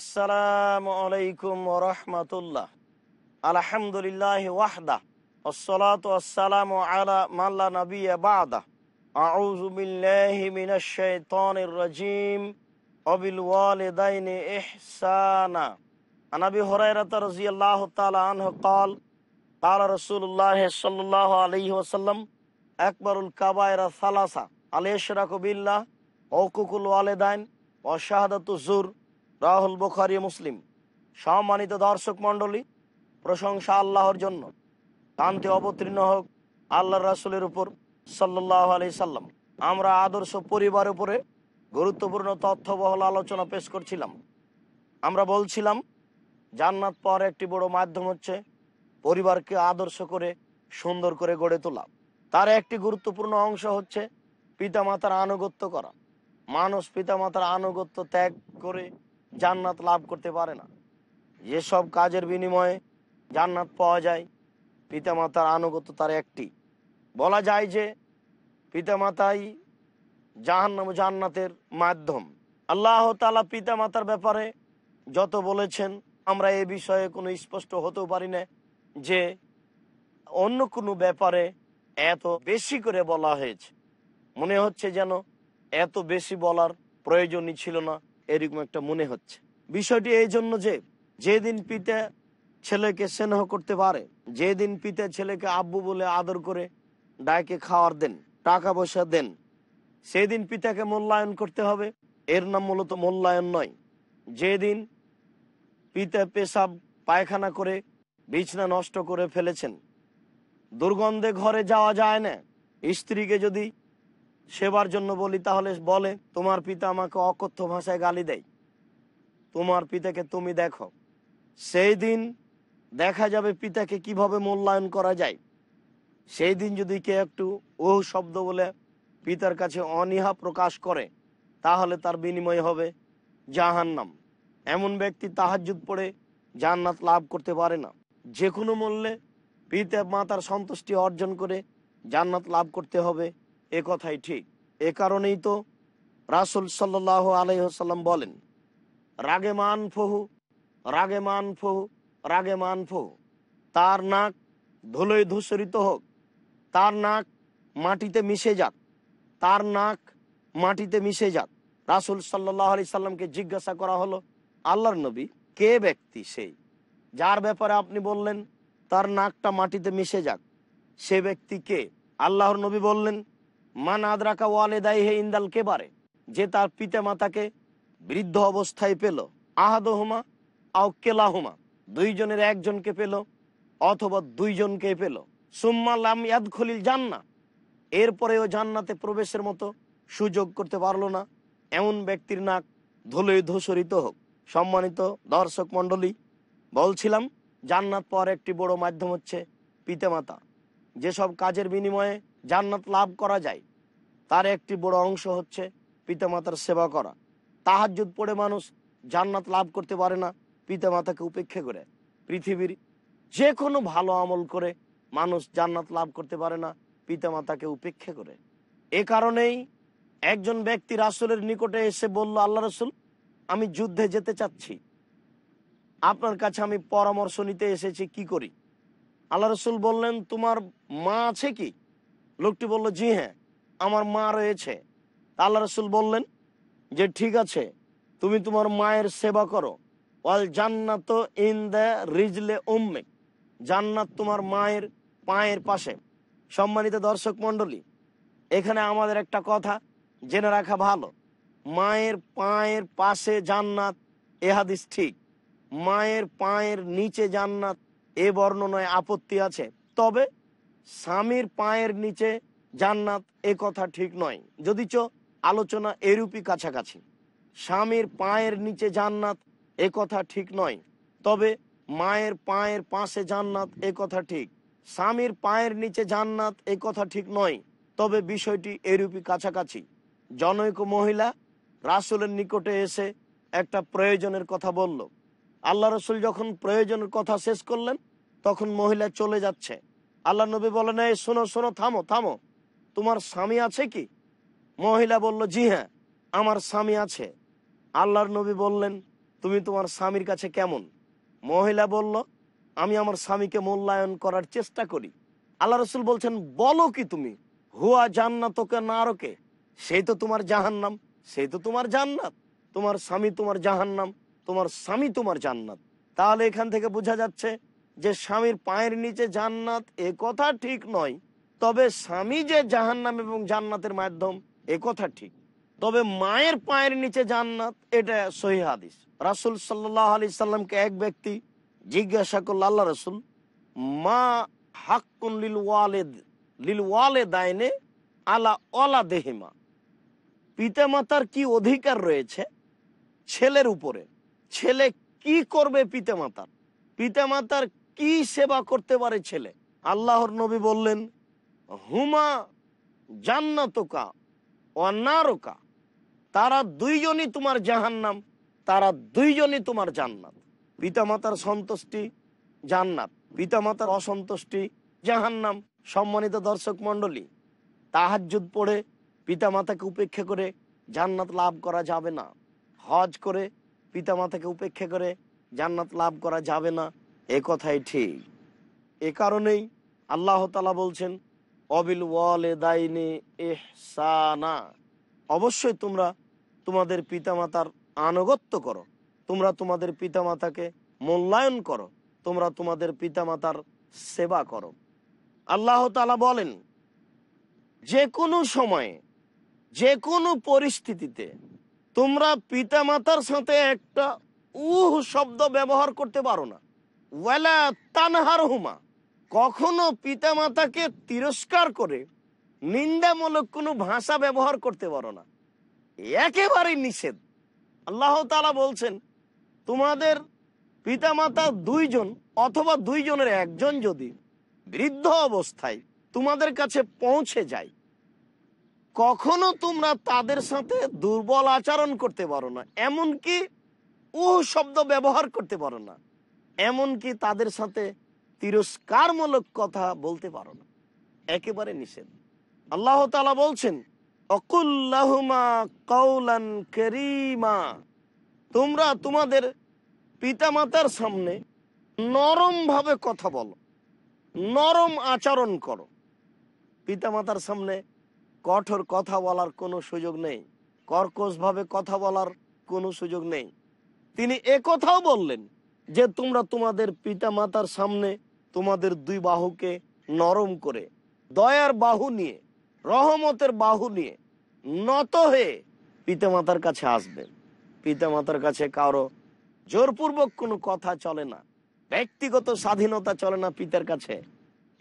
আসসালাম আলাইকুম রহমতুল্লাহ আলহামদুলিল্লাহ ওয়াহদা والصلاة والسلام على من لا نبي بعده أعوذ بالله من الشيطان الرجيم وبالوالدين إحسانا عن أبي هريرة رضي الله تعالى عنه قال قال رسول الله صلى الله عليه وسلم أكبر الكبائر ثلاثة الإشراك بالله وحقوق الوالدين وشهادة الزور রাহুল বুখারি মুসলিম সম্মানিত দর্শক মন্ডলী প্রশংসা আল্লাহর জন্য কান্তে অবতীর্ণ হোক আল্লাহ রাসুলের উপর সাল্লাহ আলি সাল্লাম আমরা আদর্শ পরিবার উপরে গুরুত্বপূর্ণ তথ্যবহল আলোচনা পেশ করছিলাম আমরা বলছিলাম জান্নাত পাওয়ার একটি বড় মাধ্যম হচ্ছে পরিবারকে আদর্শ করে সুন্দর করে গড়ে তোলা তার একটি গুরুত্বপূর্ণ অংশ হচ্ছে পিতামাতার আনুগত্য করা মানুষ পিতামাতার আনুগত্য ত্যাগ করে জান্নাত লাভ করতে পারে না যেসব কাজের বিনিময়ে জান্নাত পাওয়া যায় পিতামাতার আনুগত তার একটি বলা যায় যে পিতামাতাই জাহান্নাম জান্নাতের মাধ্যম আল্লাহ তালা পিতামাতার ব্যাপারে যত বলেছেন আমরা এ বিষয়ে কোনো স্পষ্ট হতেও পারি না যে অন্য কোনো ব্যাপারে এত বেশি করে বলা হয়েছে মনে হচ্ছে যেন এত বেশি বলার প্রয়োজনই ছিল না এরকম একটা মনে হচ্ছে বিষয়টি এই জন্য যে যেদিন পিতা ছেলেকে স্নেহ করতে পারে যেদিন পিতা ছেলেকে আব্বু বলে আদর করে ডাইকে খাওয়ার দেন টাকা পয়সা দেন সেদিন পিতাকে মূল্যায়ন করতে হবে এর নাম মূলত মূল্যায়ন নয় যেদিন পিতা পেশাব পায়খানা করে বিছনা নষ্ট করে ফেলেছেন দুর্গন্ধে ঘরে যাওয়া যায় না স্ত্রীকে যদি সেবার জন্য বলি তাহলে বলে তোমার পিতা আমাকে অকথ্য ভাষায় গালি দেয় তোমার পিতাকে তুমি দেখো সেই দিন দেখা যাবে পিতাকে কিভাবে মূল্যায়ন করা যায় সেই দিন যদি কে একটু ও শব্দ বলে পিতার কাছে অনীহা প্রকাশ করে তাহলে তার বিনিময় হবে জাহান্নাম এমন ব্যক্তি তাহাজুদ পড়ে জান্নাত লাভ করতে পারে না যে কোনো মূল্যে পিতা মাতার সন্তুষ্টি অর্জন করে জান্নাত লাভ করতে হবে এ কথাই ঠিক এ কারণেই তো রাসুল সাল্লাহ আলহ্লাম বলেন রাগে মান ফহু রাগে মান ফহু রাগে মান ফহু তার নাক ধুলোয় ধূসরিত হোক তার নাক মাটিতে মিশে যাক তার নাক মাটিতে মিশে যাক রাসুল সাল্লাহ আলি সাল্লামকে জিজ্ঞাসা করা হলো আল্লাহর নবী কে ব্যক্তি সেই যার ব্যাপারে আপনি বললেন তার নাকটা মাটিতে মিশে যাক সে ব্যক্তি কে আল্লাহর নবী বললেন মান আদরাকা ওয়ালেদাই হে ইন্দাল বারে যে তার পিতা মাতাকে বৃদ্ধ অবস্থায় পেল আহাদহুমা আও কেলাহুমা দুইজনের একজনকে পেল অথবা দুইজনকে পেল সুম্মা লাম ইয়াদ খলিল জান্না এরপরেও জান্নাতে প্রবেশের মতো সুযোগ করতে পারল না এমন ব্যক্তির নাক ধুলে ধূসরিত হোক সম্মানিত দর্শক মন্ডলী বলছিলাম জান্নাত পর একটি বড় মাধ্যম হচ্ছে পিতামাতা যেসব কাজের বিনিময়ে জান্নাত লাভ করা যায় তার একটি বড় অংশ হচ্ছে পিতামাতার সেবা করা তাহাজুদ পড়ে মানুষ জান্নাত লাভ করতে পারে না পিতামাতাকে উপেক্ষা করে পৃথিবীর যে কোনো ভালো আমল করে মানুষ জান্নাত লাভ করতে পারে না পিতামাতাকে উপেক্ষা করে এ কারণেই একজন ব্যক্তি রাসুলের নিকটে এসে বলল আল্লাহ রসুল আমি যুদ্ধে যেতে চাচ্ছি আপনার কাছে আমি পরামর্শ নিতে এসেছি কি করি আল্লাহ রসুল বললেন তোমার মা আছে কি লোকটি বলল জি হ্যাঁ আমার মা রয়েছে আল্লাহ রসুল বললেন যে ঠিক আছে তুমি তোমার মায়ের সেবা করো ওয়াল জান্নাত ইন দ্য রিজলে উম্মে জান্নাত তোমার মায়ের পায়ের পাশে সম্মানিত দর্শক মণ্ডলী এখানে আমাদের একটা কথা জেনে রাখা ভালো মায়ের পায়ের পাশে জান্নাত এহাদিস ঠিক মায়ের পায়ের নিচে জান্নাত এ বর্ণনায় আপত্তি আছে তবে স্বামীর পায়ের নিচে জান্নাত এ কথা ঠিক নয় যদি চ আলোচনা এরূপই কাছাকাছি স্বামীর পায়ের নিচে জান্নাত এ কথা ঠিক নয় তবে মায়ের পায়ের পাশে জান্নাত এ কথা ঠিক স্বামীর পায়ের নিচে জান্নাত এ কথা ঠিক নয় তবে বিষয়টি এরূপই কাছাকাছি জনৈক মহিলা রাসুলের নিকটে এসে একটা প্রয়োজনের কথা বলল আল্লাহ রসুল যখন প্রয়োজনের কথা শেষ করলেন তখন মহিলা চলে যাচ্ছে আল্লাহ নবী বলেন এই শোনো শোনো থামো থামো তোমার স্বামী আছে কি মহিলা বলল জি হ্যাঁ আমার স্বামী আছে আল্লাহর নবী বললেন তুমি তোমার স্বামীর কাছে কেমন মহিলা বলল আমি আমার স্বামীকে মূল্যায়ন করার চেষ্টা করি আল্লাহ রসুল বলছেন বলো কি তুমি হুয়া জান্নাতকে নারকে সেই তো তোমার জাহান্নাম সেই তো তোমার জান্নাত তোমার স্বামী তোমার জাহান্নাম তোমার স্বামী তোমার জান্নাত তাহলে এখান থেকে বোঝা যাচ্ছে যে স্বামীর পায়ের নিচে জান্নাত এ কথা ঠিক নয় তবে স্বামী যে জাহান্নাম এবং জান্নাতের মাধ্যম এ কথা ঠিক তবে মায়ের পায়ের নিচে জান্নাত এটা সহি হাদিস রাসুল সাল্লাহ আলি সাল্লামকে এক ব্যক্তি জিজ্ঞাসা করল আল্লাহ রসুল মা হাক্কুন লিল ওয়ালেদ লিল ওয়ালে দায়নে আলা অলা দেহিমা পিতা মাতার কি অধিকার রয়েছে ছেলের উপরে ছেলে কি করবে পিতা মাতার পিতা মাতার কি সেবা করতে পারে ছেলে আল্লাহর নবী বললেন হুমা জান্নাতকা অনারকা তারা দুইজনই তোমার জাহান্নাম তারা দুইজনই তোমার জান্নাত পিতামাতার সন্তুষ্টি জান্নাত পিতামাতার অসন্তুষ্টি জাহান্নাম সম্মানিত দর্শক মণ্ডলী তাহাজুদ পড়ে পিতামাতাকে উপেক্ষা করে জান্নাত লাভ করা যাবে না হজ করে পিতামাতাকে উপেক্ষা করে জান্নাত লাভ করা যাবে না এ কথাই ঠিক এ কারণেই আল্লাহ তালা বলছেন অবিল ওয়ালেদাইনে এহসানা অবশ্যই তোমরা তোমাদের পিতামাতার আনুগত্য করো তোমরা তোমাদের পিতামাতাকে মূল্যায়ন করো তোমরা তোমাদের পিতামাতার সেবা করো আল্লাহ তালা বলেন যে কোনো সময়ে যে কোনো পরিস্থিতিতে তোমরা পিতামাতার সাথে একটা উহ শব্দ ব্যবহার করতে পারো না ওয়ালা তানহারহুমা কখনো মাতাকে তিরস্কার করে নিন্দামূলক কোনো ভাষা ব্যবহার করতে পারো না একেবারেই নিষেধ আল্লাহ তালা বলছেন তোমাদের পিতামাতা দুইজন অথবা দুইজনের একজন যদি বৃদ্ধ অবস্থায় তোমাদের কাছে পৌঁছে যায় কখনো তোমরা তাদের সাথে দুর্বল আচরণ করতে পারো না এমনকি উহ শব্দ ব্যবহার করতে পারো না এমনকি তাদের সাথে তিরস্কারমূলক কথা বলতে পারো না একেবারে নিষেধ আল্লাহ তালা বলছেন অকুল্লাহুমা কৌলান কেরিমা তোমরা তোমাদের পিতামাতার সামনে নরমভাবে কথা বলো নরম আচরণ করো পিতামাতার সামনে কঠোর কথা বলার কোনো সুযোগ নেই কর্কশভাবে কথা বলার কোনো সুযোগ নেই তিনি কথাও বললেন যে তোমরা তোমাদের পিতা মাতার সামনে তোমাদের দুই বাহুকে নরম করে দয়ার বাহু নিয়ে রহমতের বাহু নিয়ে নত হয়ে পিতা মাতার কাছে আসবেন পিতা মাতার কাছে কারো জোরপূর্বক কোনো কথা চলে না ব্যক্তিগত স্বাধীনতা চলে না পিতার কাছে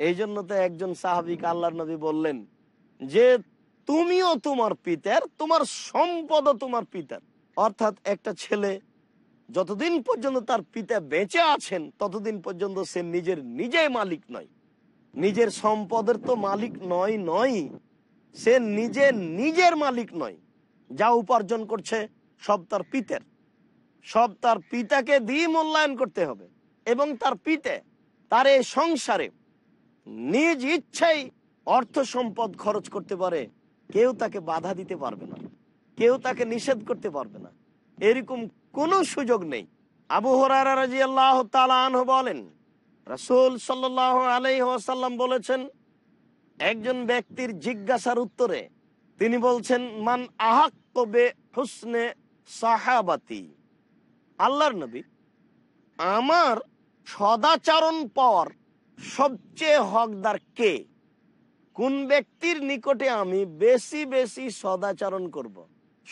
এই জন্য তো একজন সাহাবিক আল্লাহ নবী বললেন যে তুমিও তোমার পিতার তোমার সম্পদও তোমার পিতার অর্থাৎ একটা ছেলে যতদিন পর্যন্ত তার পিতা বেঁচে আছেন ততদিন পর্যন্ত সে নিজের নিজে মালিক নয় নিজের সম্পদের তো মালিক নয় নয় সে নিজে নিজের মালিক নয় যা উপার্জন করছে সব তার পিতের সব তার পিতাকে দিয়ে মূল্যায়ন করতে হবে এবং তার পিতে তার এই সংসারে নিজ ইচ্ছাই অর্থ সম্পদ খরচ করতে পারে কেউ তাকে বাধা দিতে পারবে না কেউ তাকে নিষেধ করতে পারবে না এরকম কোনো সুযোগ নেই আবু হরারাজি আল্লাহ তালাহ বলেন রসুল সাল্লাহ আলাইহি বলেছেন একজন ব্যক্তির জিজ্ঞাসার উত্তরে তিনি বলছেন মান আহাক কবে হুসনে সাহাবাতি আল্লাহর নবী আমার সদাচারণ পর সবচেয়ে হকদার কে কোন ব্যক্তির নিকটে আমি বেশি বেশি সদাচারণ করব।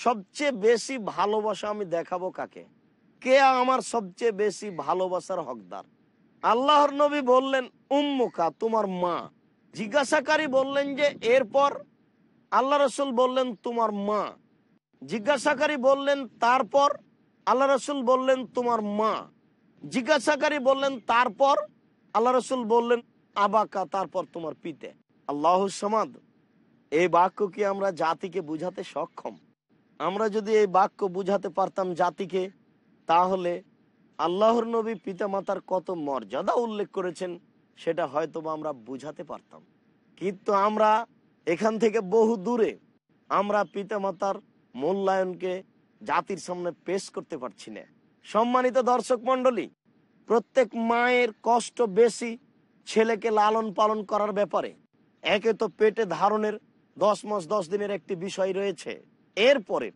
সবচেয়ে বেশি ভালোবাসা আমি দেখাবো কাকে কে আমার সবচেয়ে বেশি ভালোবাসার হকদার আল্লাহর নবী বললেন উম্মুকা তোমার মা জিজ্ঞাসাকারী বললেন যে এরপর আল্লাহ রসুল বললেন তোমার মা জিজ্ঞাসাকারী বললেন তারপর আল্লাহ রসুল বললেন তোমার মা জিজ্ঞাসাকারী বললেন তারপর আল্লাহ রসুল বললেন আবাকা তারপর তোমার পিতে আল্লাহ সমাদ এই বাক্য কি আমরা জাতিকে বুঝাতে সক্ষম আমরা যদি এই বাক্য বুঝাতে পারতাম জাতিকে তাহলে আল্লাহর নবী পিতামাতার কত মর্যাদা উল্লেখ করেছেন সেটা হয়তো আমরা বুঝাতে পারতাম কিন্তু আমরা এখান থেকে বহু দূরে আমরা পিতামাতার মূল্যায়নকে জাতির সামনে পেশ করতে পারছি না সম্মানিত দর্শক মন্ডলী প্রত্যেক মায়ের কষ্ট বেশি ছেলেকে লালন পালন করার ব্যাপারে একে তো পেটে ধারণের দশ মাস দশ দিনের একটি বিষয় রয়েছে এরপরে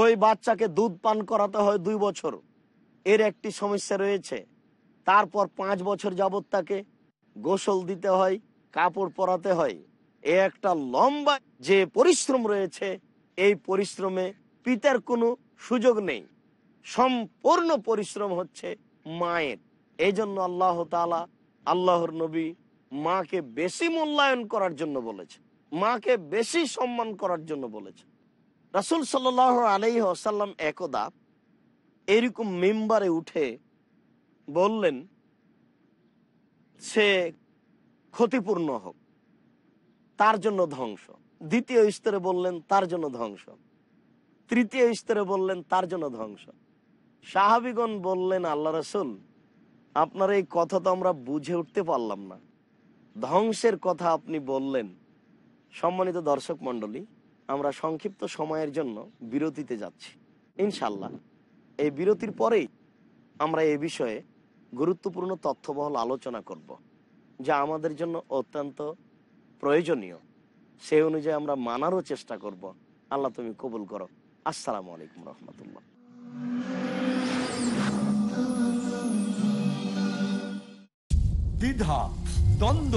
ওই বাচ্চাকে দুধ পান করাতে হয় দুই বছর এর একটি সমস্যা রয়েছে তারপর পাঁচ বছর যাবৎ তাকে গোসল দিতে হয় কাপড় পরাতে হয় এ একটা লম্বা যে পরিশ্রম রয়েছে এই পরিশ্রমে পিতার কোনো সুযোগ নেই সম্পূর্ণ পরিশ্রম হচ্ছে মায়ের এই জন্য আল্লাহ তালা আল্লাহর নবী মাকে বেশি মূল্যায়ন করার জন্য বলেছে মাকে বেশি সম্মান করার জন্য বলেছে রাসুল সাল্লাহ আলহি আসাল্লাম একদা এরকম মেম্বারে উঠে বললেন সে ক্ষতিপূর্ণ হোক তার জন্য ধ্বংস দ্বিতীয় স্তরে বললেন তার জন্য ধ্বংস তৃতীয় স্তরে বললেন তার জন্য ধ্বংস সাহাবিগণ বললেন আল্লাহ রসুল আপনার এই কথা তো আমরা বুঝে উঠতে পারলাম না ধ্বংসের কথা আপনি বললেন সম্মানিত দর্শক মন্ডলী আমরা সংক্ষিপ্ত সময়ের জন্য বিরতিতে যাচ্ছি ইনশাল্লাহ এই বিরতির পরেই আমরা এ বিষয়ে গুরুত্বপূর্ণ তথ্যবহল আলোচনা করব যা আমাদের জন্য অত্যন্ত প্রয়োজনীয় সেই অনুযায়ী আমরা মানারও চেষ্টা করব আল্লাহ তুমি কবুল করো আসসালামু আলাইকুম রহমতুল্লাহ দ্বিধা দ্বন্দ্ব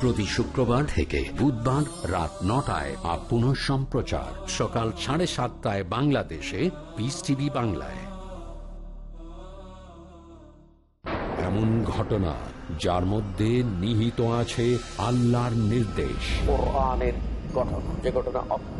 প্রতি শুক্রবার থেকে বুধবার রাত নটায় আর পুনঃ সম্প্রচার সকাল সাড়ে সাতটায় বাংলাদেশে পিস টিভি বাংলায় এমন ঘটনা যার মধ্যে নিহিত আছে আল্লাহর নির্দেশ ও আনের গঠন যে ঘটনা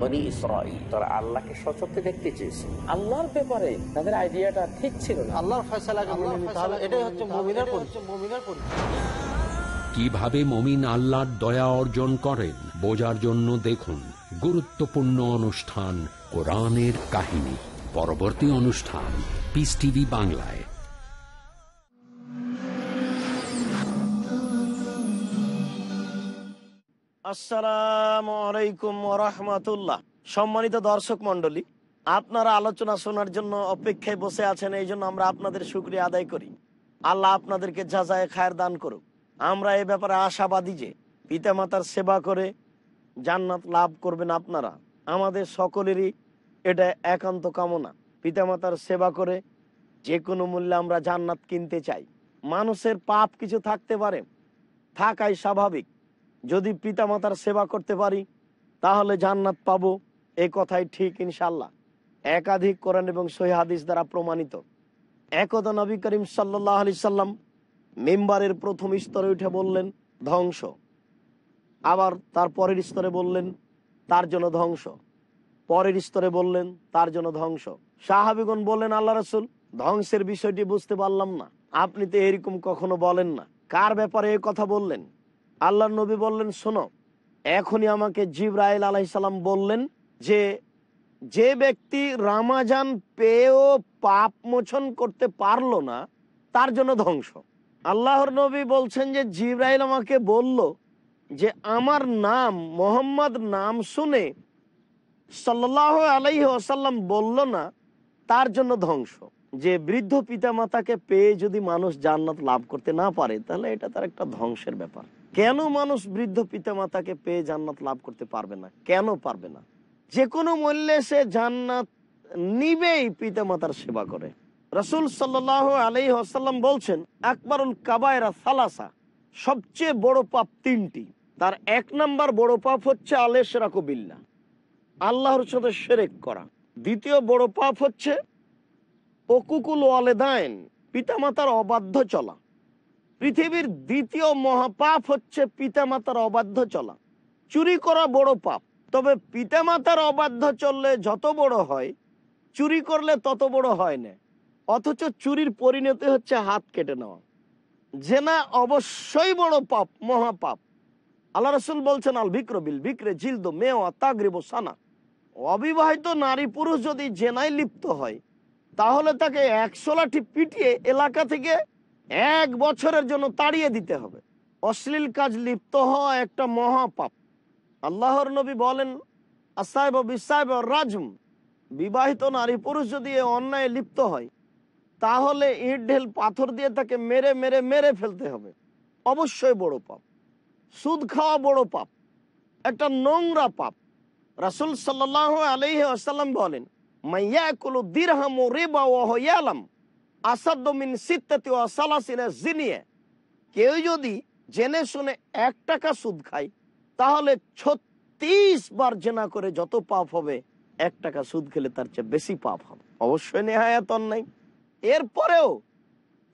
বনি ইসরাইল তারা আল্লাহকে সচক্ষে দেখতে চেয়েছে আল্লাহর ব্যাপারে তাদের আইডিয়াটা ঠিক ছিল না আল্লাহর ফয়সালা এটাই হচ্ছে কিভাবে মমিন আল্লাহর দয়া অর্জন করেন বোঝার জন্য দেখুন গুরুত্বপূর্ণ অনুষ্ঠান কোরআনের কাহিনী পরবর্তী অনুষ্ঠান পিস টিভি বাংলায় আসসালাম আলাইকুম রহমতুল্লাহ সম্মানিত দর্শক মন্ডলী আপনারা আলোচনা শোনার জন্য অপেক্ষায় বসে আছেন এই জন্য আমরা আপনাদের সুক্রিয়া আদায় করি আল্লাহ আপনাদেরকে যাচায় খায়ের দান করুক আমরা এ ব্যাপারে আশাবাদী যে পিতামাতার সেবা করে জান্নাত লাভ করবেন আপনারা আমাদের সকলেরই এটা একান্ত কামনা পিতামাতার সেবা করে যে কোনো মূল্যে আমরা জান্নাত কিনতে চাই মানুষের পাপ কিছু থাকতে পারে থাকাই স্বাভাবিক যদি পিতামাতার সেবা করতে পারি তাহলে জান্নাত পাবো এ কথাই ঠিক ইনশাল্লাহ একাধিক কোরআন এবং সহিহাদিস দ্বারা প্রমাণিত একদা নবী করিম সাল্লাহ আলি সাল্লাম মেম্বারের প্রথম স্তরে উঠে বললেন ধ্বংস আবার তার পরের স্তরে বললেন তার জন্য ধ্বংস পরের স্তরে বললেন তার জন্য ধ্বংস সাহাবিগণ বললেন আল্লাহ রসুল ধ্বংসের বিষয়টি বুঝতে পারলাম না আপনি তো এরকম কখনো বলেন না কার ব্যাপারে এ কথা বললেন আল্লাহ নবী বললেন শোনো এখনই আমাকে জিব্রাইল আলাইসাল্লাম বললেন যে যে ব্যক্তি রামাজান পেয়েও পাপ মোচন করতে পারলো না তার জন্য ধ্বংস আল্লাহর নবী বলছেন যে জিব্রাইল আমাকে বলল যে আমার নাম মোহাম্মদ নাম শুনে সাল্লাহ আলাইহি আসাল্লাম বলল না তার জন্য ধ্বংস যে বৃদ্ধ পিতামাতাকে পেয়ে যদি মানুষ জান্নাত লাভ করতে না পারে তাহলে এটা তার একটা ধ্বংসের ব্যাপার কেন মানুষ বৃদ্ধ পিতামাতাকে পেয়ে জান্নাত লাভ করতে পারবে না কেন পারবে না যে কোনো মূল্যে সে জান্নাত নিবেই পিতামাতার সেবা করে রসুল সাল আলি আসাল্লাম বলছেন আকবরুল কাবায়রা সালাসা সবচেয়ে বড় পাপ তিনটি তার এক নাম্বার বড় পাপ হচ্ছে আলে সেরাকবিল্লা আল্লাহর সাথে সেরেক করা দ্বিতীয় বড় পাপ হচ্ছে অকুকুল ওয়ালেদায়ন পিতামাতার অবাধ্য চলা পৃথিবীর দ্বিতীয় মহাপাপ হচ্ছে পিতামাতার অবাধ্য চলা চুরি করা বড় পাপ তবে পিতামাতার অবাধ্য চললে যত বড় হয় চুরি করলে তত বড় হয় না অথচ চুরির পরিণতি হচ্ছে হাত কেটে নেওয়া জেনা অবশ্যই বড় পাপ মহাপাপ আল্লাহ রসুল বলছেন আল বিক্রবিল বিক্রে জিলদ মেওয়া তাগরিব সানা অবিবাহিত নারী পুরুষ যদি জেনায় লিপ্ত হয় তাহলে তাকে একশোলাটি পিটিয়ে এলাকা থেকে এক বছরের জন্য তাড়িয়ে দিতে হবে অশ্লীল কাজ লিপ্ত হওয়া একটা মহাপাপ আল্লাহর নবী বলেন আসাহেব বিসাহেব রাজম বিবাহিত নারী পুরুষ যদি অন্যায় লিপ্ত হয় তাহলে ইট ঢেল পাথর দিয়ে তাকে মেরে মেরে মেরে ফেলতে হবে অবশ্যই বড় পাপ সুদ খাওয়া বড় পাপ একটা নোংরা পাপ রাসুল সাল্লাহ আলহি আসাল্লাম বলেন মাইয়া কুলু দিরহাম রেবা বা ইয়ালাম আসাদ্দমিন সিত্তাতি ও সালাসিনা জিনিয়ে কেউ যদি জেনে শুনে এক টাকা সুদ খায় তাহলে ছত্রিশ বার জেনা করে যত পাপ হবে এক টাকা সুদ খেলে তার চেয়ে বেশি পাপ হবে অবশ্যই নেহায়াত অন্যায় এরপরেও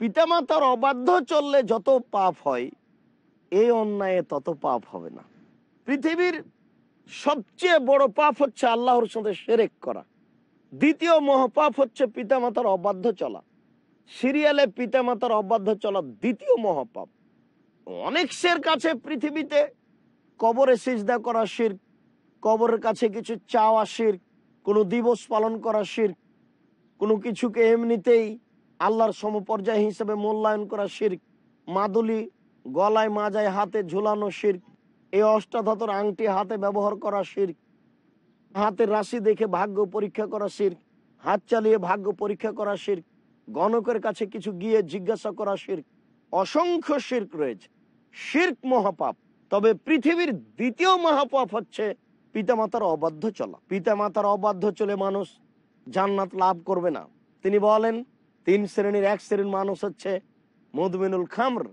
পিতামাতার অবাধ্য চললে যত পাপ হয় এই অন্যায়ে তত পাপ হবে না পৃথিবীর সবচেয়ে বড় পাপ হচ্ছে আল্লাহর সাথে সেরেক করা দ্বিতীয় মহাপাপ হচ্ছে পিতামাতার অবাধ্য চলা সিরিয়ালে পিতামাতার অবাধ্য চলা দ্বিতীয় মহাপাপ শের কাছে পৃথিবীতে কবরে সিজদা করা শির কবরের কাছে কিছু চাওয়া শির কোনো দিবস পালন করা শির কোনো কিছুকে এমনিতেই আল্লাহর সমপর্যায় হিসেবে মূল্যায়ন করা শির মাদুলি গলায় মাজায় হাতে ঝুলানো শির এই অষ্টাধাতর আংটি হাতে ব্যবহার করা শির হাতের রাশি দেখে ভাগ্য পরীক্ষা করা শির হাত চালিয়ে ভাগ্য পরীক্ষা করা শির্ক গণকের কাছে কিছু গিয়ে জিজ্ঞাসা করা শির্ক অসংখ্য শির্ক রয়েছে শির্ক মহাপাপ তবে পৃথিবীর দ্বিতীয় মহাপাপ হচ্ছে পিতামাতার অবাধ্য চলা পিতামাতার অবাধ্য চলে মানুষ জান্নাত লাভ করবে না তিনি বলেন তিন শ্রেণীর এক শ্রেণীর মানুষ হচ্ছে মধুমিনুল খামর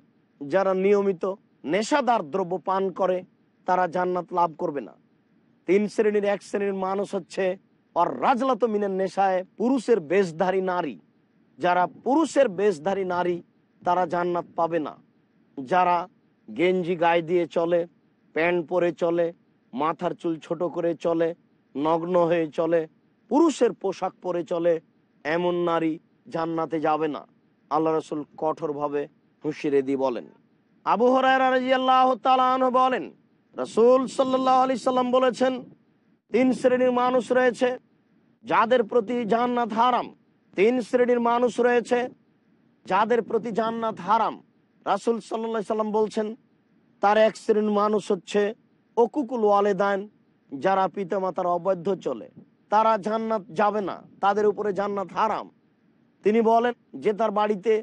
যারা নিয়মিত নেশাদার দ্রব্য পান করে তারা জান্নাত লাভ করবে না তিন শ্রেণীর এক শ্রেণীর মানুষ হচ্ছে অর রাজলাত মিনের নেশায় পুরুষের বেশধারী নারী যারা পুরুষের বেশধারী নারী তারা জান্নাত পাবে না যারা গেঞ্জি গায়ে দিয়ে চলে প্যান্ট পরে চলে মাথার চুল ছোট করে চলে নগ্ন হয়ে চলে পুরুষের পোশাক পরে চলে এমন নারী জান্নাতে যাবে না আল্লাহ রসুল কঠোরভাবে হুঁশিয়ে দি বলেন আবু হরাইরাহ বলেন রসুল সাল্লাহ আলি সাল্লাম বলেছেন তিন শ্রেণীর মানুষ রয়েছে যাদের প্রতি জান্নাত হারাম তিন শ্রেণীর মানুষ রয়েছে যাদের প্রতি জান্নাত হারাম রাসুল সাল্লা সাল্লাম বলছেন তার এক শ্রেণীর মানুষ হচ্ছে অকুকুল ওয়ালেদান যারা পিতা মাতার অবৈধ চলে তারা জান্নাত যাবে না তাদের উপরে জান্নাত হারাম তিনি বলেন যে তার বাড়িতে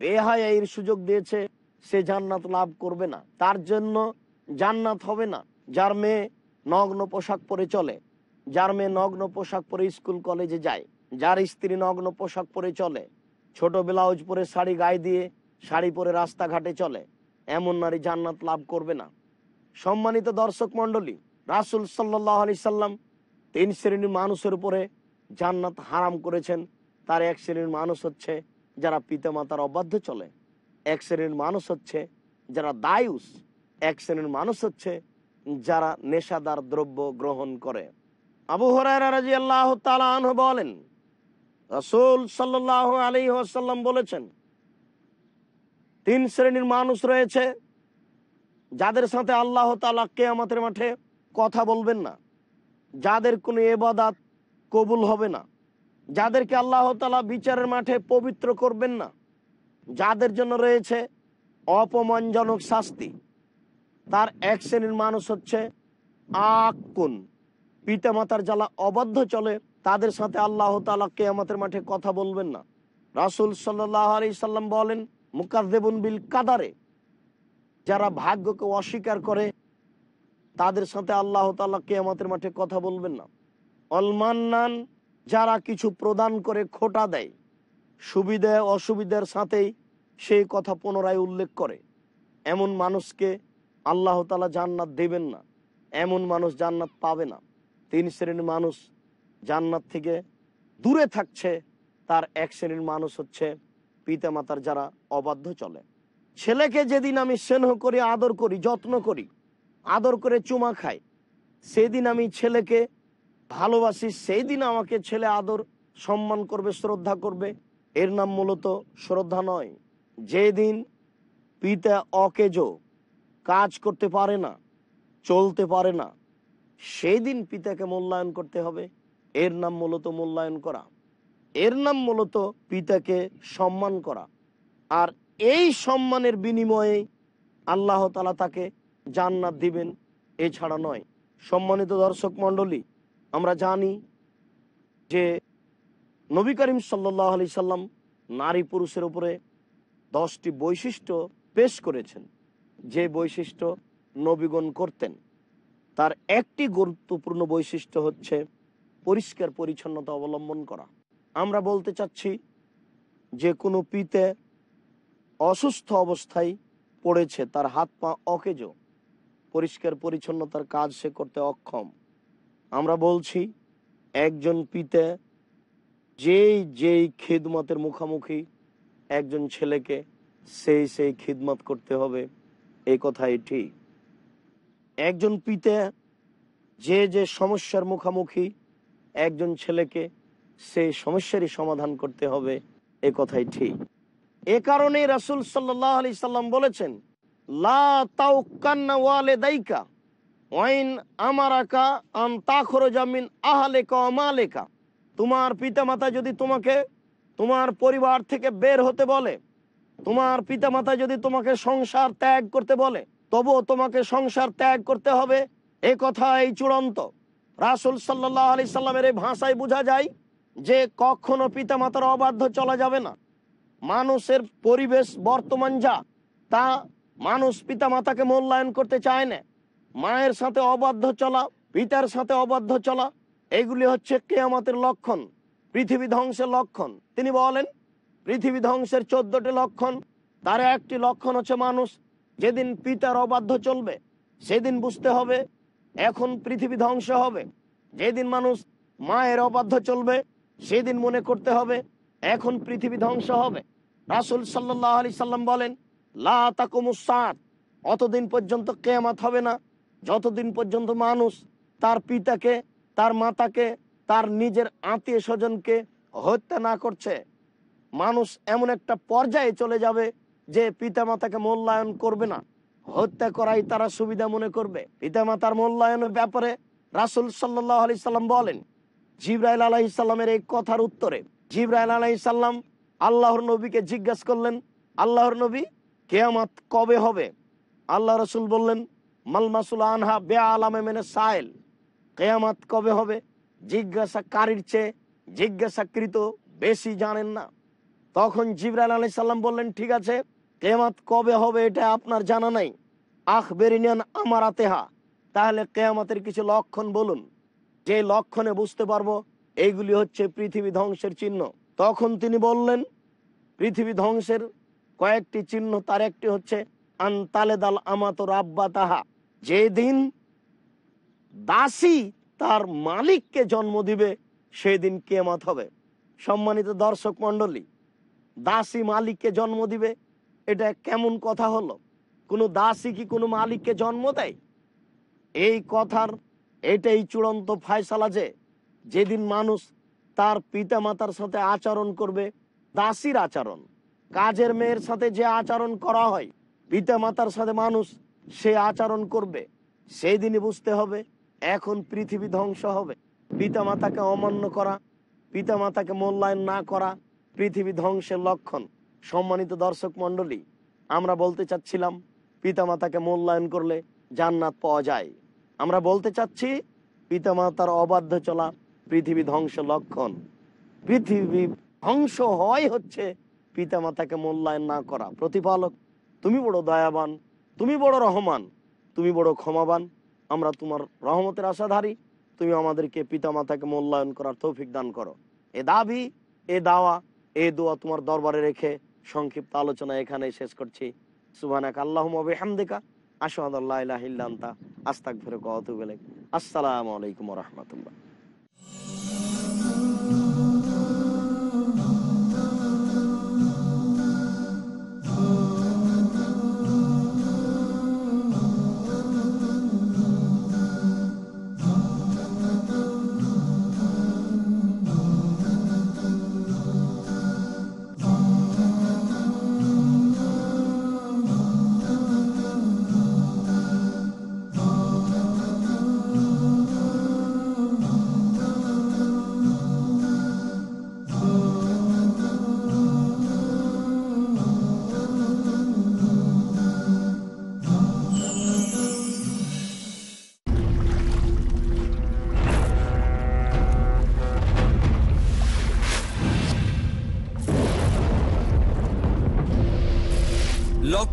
বেহায়ের সুযোগ দিয়েছে সে জান্নাত লাভ করবে না তার জন্য জান্নাত হবে না যার মেয়ে নগ্ন পোশাক পরে চলে যার মেয়ে নগ্ন পোশাক পরে স্কুল কলেজে যায় যার স্ত্রী নগ্ন পোশাক পরে চলে ছোট ব্লাউজ পরে শাড়ি গায়ে দিয়ে শাড়ি পরে রাস্তাঘাটে চলে এমন নারী জান্নাত লাভ করবে না সম্মানিত দর্শক মন্ডলী রাসুল সাল্লাহ আলি সাল্লাম তিন শ্রেণীর মানুষের উপরে জান্নাত হারাম করেছেন তার এক শ্রেণীর মানুষ হচ্ছে যারা পিতামাতার অবাধ্য চলে এক শ্রেণীর মানুষ হচ্ছে যারা দায়ুস এক শ্রেণীর মানুষ হচ্ছে যারা নেশাদার দ্রব্য গ্রহণ করে আবু হরাই রাজি আল্লাহ বলেন রসুল সাল্লাহ আলী আসাল্লাম বলেছেন তিন শ্রেণীর মানুষ রয়েছে যাদের সাথে আল্লাহ তালা আমাদের মাঠে কথা বলবেন না যাদের কোনো এবাদাত কবুল হবে না যাদেরকে আল্লাহ তালা বিচারের মাঠে পবিত্র করবেন না যাদের জন্য রয়েছে অপমানজনক শাস্তি তার এক শ্রেণীর মানুষ হচ্ছে আকুন পিতামাতার জ্বালা অবাধ্য চলে তাদের সাথে আল্লাহ তালাকে আমাদের মাঠে কথা বলবেন না রাসুল সাল্লাম বলেন মুকাদ্দেবুন বিল কাদারে যারা ভাগ্যকে অস্বীকার করে তাদের সাথে আল্লাহ তালাকে আমাদের মাঠে কথা বলবেন না অলমান্নান যারা কিছু প্রদান করে খোটা দেয় সুবিধা অসুবিধার সাথেই সেই কথা পুনরায় উল্লেখ করে এমন মানুষকে আল্লাহ তালা জান্নাত দেবেন না এমন মানুষ জান্নাত পাবে না তিন শ্রেণীর মানুষ জান্নাত থেকে দূরে থাকছে তার এক শ্রেণীর মানুষ হচ্ছে পিতামাতার যারা অবাধ্য চলে ছেলেকে যেদিন আমি স্নেহ করি আদর করি যত্ন করি আদর করে চুমা খাই সেদিন আমি ছেলেকে ভালোবাসি সেই দিন আমাকে ছেলে আদর সম্মান করবে শ্রদ্ধা করবে এর নাম মূলত শ্রদ্ধা নয় যেদিন পিতা অকেজ কাজ করতে পারে না চলতে পারে না সেই দিন পিতাকে মূল্যায়ন করতে হবে এর নাম মূলত মূল্যায়ন করা এর নাম মূলত পিতাকে সম্মান করা আর এই সম্মানের বিনিময়ে আল্লাহ তালা তাকে জান্নাত দিবেন এছাড়া নয় সম্মানিত দর্শক মণ্ডলী আমরা জানি যে নবী করিম সাল্লি সাল্লাম নারী পুরুষের উপরে দশটি বৈশিষ্ট্য পেশ করেছেন যে বৈশিষ্ট্য নবীগণ করতেন তার একটি গুরুত্বপূর্ণ বৈশিষ্ট্য হচ্ছে পরিষ্কার পরিচ্ছন্নতা অবলম্বন করা আমরা বলতে চাচ্ছি যে কোনো পিতে অসুস্থ অবস্থায় পড়েছে তার হাত পা অকেজ পরিষ্কার পরিচ্ছন্নতার কাজ সে করতে অক্ষম আমরা বলছি একজন পিতে যেই যেই খিদমতের মুখামুখি একজন ছেলেকে সেই সেই খিদমত করতে হবে এই কথাই ঠিক একজন পিতে যে যে সমস্যার মুখামুখি একজন ছেলেকে সেই সমস্যারই সমাধান করতে হবে এ কথাই ঠিক এ কারণে রাসুল সাল্লাহ আলি সাল্লাম বলেছেন লাউকান্নাওয়ালেদাইকা ওয়াইন আমারাকা আন তাখরজামিন আহালেকা অমালেকা তোমার পিতামাতা যদি তোমাকে তোমার পরিবার থেকে বের হতে বলে তোমার পিতামাতা যদি তোমাকে সংসার ত্যাগ করতে বলে তবুও তোমাকে সংসার ত্যাগ করতে হবে এ এই চূড়ান্ত রাসুল সাল্লাহ আলি সাল্লামের এই ভাষায় বোঝা যায় যে কখনো পিতামাতার অবাধ্য চলা যাবে না মানুষের পরিবেশ বর্তমান যা তা মানুষ পিতামাতাকে মূল্যায়ন করতে চায় না মায়ের সাথে অবাধ্য চলা পিতার সাথে অবাধ্য চলা এগুলি হচ্ছে কেয়ামতের লক্ষণ পৃথিবী ধ্বংসের লক্ষণ তিনি বলেন পৃথিবী ধ্বংসের চোদ্দটি লক্ষণ তার একটি লক্ষণ হচ্ছে মানুষ যেদিন পিতার অবাধ্য চলবে সেদিন বুঝতে হবে এখন পৃথিবী ধ্বংস হবে যেদিন মানুষ মায়ের অবাধ্য চলবে সেদিন মনে করতে হবে এখন পৃথিবী ধ্বংস হবে রাসুল সাল্লাহ আলি সাল্লাম বলেন লা অতদিন পর্যন্ত কেয়ামাত হবে না যতদিন পর্যন্ত মানুষ তার পিতাকে তার মাতাকে তার নিজের আত্মীয় স্বজনকে হত্যা না করছে মানুষ এমন একটা পর্যায়ে চলে যাবে যে পিতা মাতাকে মূল্যায়ন করবে না হত্যা করাই তারা সুবিধা মনে করবে পিতা মাতার মূল্যায়নের ব্যাপারে রাসুল সাল্লাহ সাল্লাম বলেন জিব্রাইল আলাহি সাল্লামের এই কথার উত্তরে জিব্রাইল আলাহি সাল্লাম আল্লাহর নবীকে জিজ্ঞাসা করলেন আল্লাহর নবী কেয়ামাত কবে হবে আল্লাহ রসুল বললেন মালমাসুল আনহা বে আলামে মেনে সাইল কেয়ামাত কবে হবে জিজ্ঞাসা কারির চেয়ে জিজ্ঞাসাকৃত বেশি জানেন না তখন জিব্রাইল আলাই সাল্লাম বললেন ঠিক আছে কেয়ামাত কবে হবে এটা আপনার জানা নাই আখ বেরিনিয়ান আমার আতেহা তাহলে কেয়ামাতের কিছু লক্ষণ বলুন যে লক্ষণে বুঝতে পারবো এইগুলি হচ্ছে পৃথিবী ধ্বংসের চিহ্ন তখন তিনি বললেন পৃথিবী ধ্বংসের কয়েকটি চিহ্ন তার একটি হচ্ছে দাল আমাত রাব্বা তাহা যে দিন দাসী তার মালিককে জন্ম দিবে সেদিন কেমাত হবে সম্মানিত দর্শক মন্ডলী দাসী মালিককে জন্ম দিবে এটা কেমন কথা হলো কোনো দাসী কি কোনো মালিককে জন্ম দেয় এই কথার এটাই চূড়ান্ত ফায়সালা যে যেদিন মানুষ তার পিতা মাতার সাথে আচরণ করবে দাসীর আচরণ কাজের মেয়ের সাথে যে আচরণ করা হয় পিতা মাতার সাথে মানুষ সে আচরণ করবে সেই দিনই বুঝতে হবে এখন পৃথিবী ধ্বংস হবে পিতা মাতাকে অমান্য করা পিতা মাতাকে মূল্যায়ন না করা পৃথিবী ধ্বংসের লক্ষণ সম্মানিত দর্শক মন্ডলী আমরা বলতে চাচ্ছিলাম পিতামাতাকে মূল্যায়ন করলে জান্নাত পাওয়া যায় আমরা বলতে চাচ্ছি পিতামাতার অবাধ্য চলা পৃথিবী ধ্বংস লক্ষণ পৃথিবী ধ্বংস হওয়াই হচ্ছে পিতামাতাকে মূল্যায়ন না করা প্রতিপালক তুমি বড় দয়াবান তুমি বড় রহমান তুমি বড় ক্ষমাবান আমরা তোমার রহমতের আশাধারী তুমি আমাদেরকে পিতামাতাকে মূল্যায়ন করার তৌফিক দান করো এ দাবি এ দাওয়া এ দোয়া তোমার দরবারে রেখে সংক্ষিপ্ত আলোচনা এখানে শেষ করছি সুবানাক আল্লাহমদিকা আশহাদ আল্লাহ আস্তাক ফেরক আসসালামু আলাইকুম রহমতুল্লাহ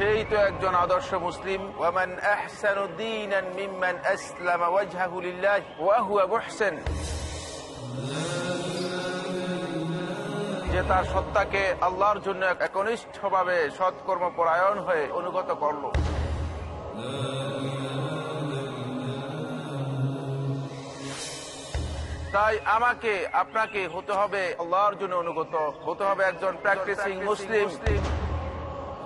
সেই তো একজন আদর্শ মুসলিম ওয়া যে তার সত্তাকে আল্লাহর জন্য একনিষ্ঠভাবে সৎকর্ম পরায়ণ হয়ে অনুগত করল তাই আমাকে আপনাকে হতে হবে আল্লাহর জন্য অনুগত হতে হবে একজন প্র্যাকটিসিং মুসলিম